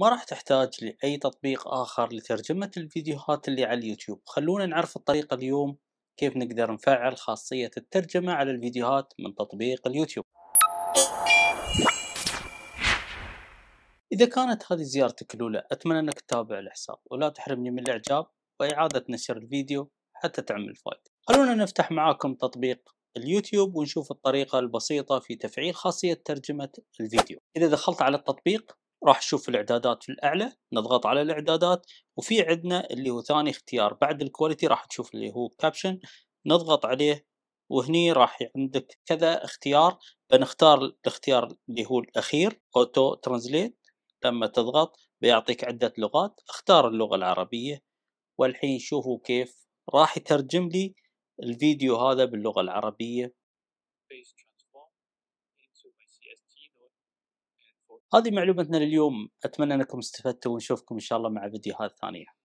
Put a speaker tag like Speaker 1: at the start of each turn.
Speaker 1: ما راح تحتاج لأي تطبيق آخر لترجمة الفيديوهات اللي على اليوتيوب خلونا نعرف الطريقة اليوم كيف نقدر نفعل خاصية الترجمة على الفيديوهات من تطبيق اليوتيوب إذا كانت هذه زيارتك الأولى أتمنى أنك تتابع الحساب ولا تحرمني من الإعجاب وإعادة نشر الفيديو حتى تعمل فايدة خلونا نفتح معاكم تطبيق اليوتيوب ونشوف الطريقة البسيطة في تفعيل خاصية ترجمة الفيديو إذا دخلت على التطبيق راح تشوف الاعدادات في الاعلى نضغط على الاعدادات وفي عندنا اللي هو ثاني اختيار بعد الكواليتي راح تشوف اللي هو كابشن نضغط عليه وهني راح عندك كذا اختيار بنختار الاختيار اللي هو الاخير اوتو ترانزليت لما تضغط بيعطيك عدة لغات اختار اللغة العربية والحين شوفوا كيف راح يترجم لي الفيديو هذا باللغة العربية هذه معلومتنا لليوم اتمنى انكم استفدتوا ونشوفكم ان شاء الله مع فيديوهات ثانيه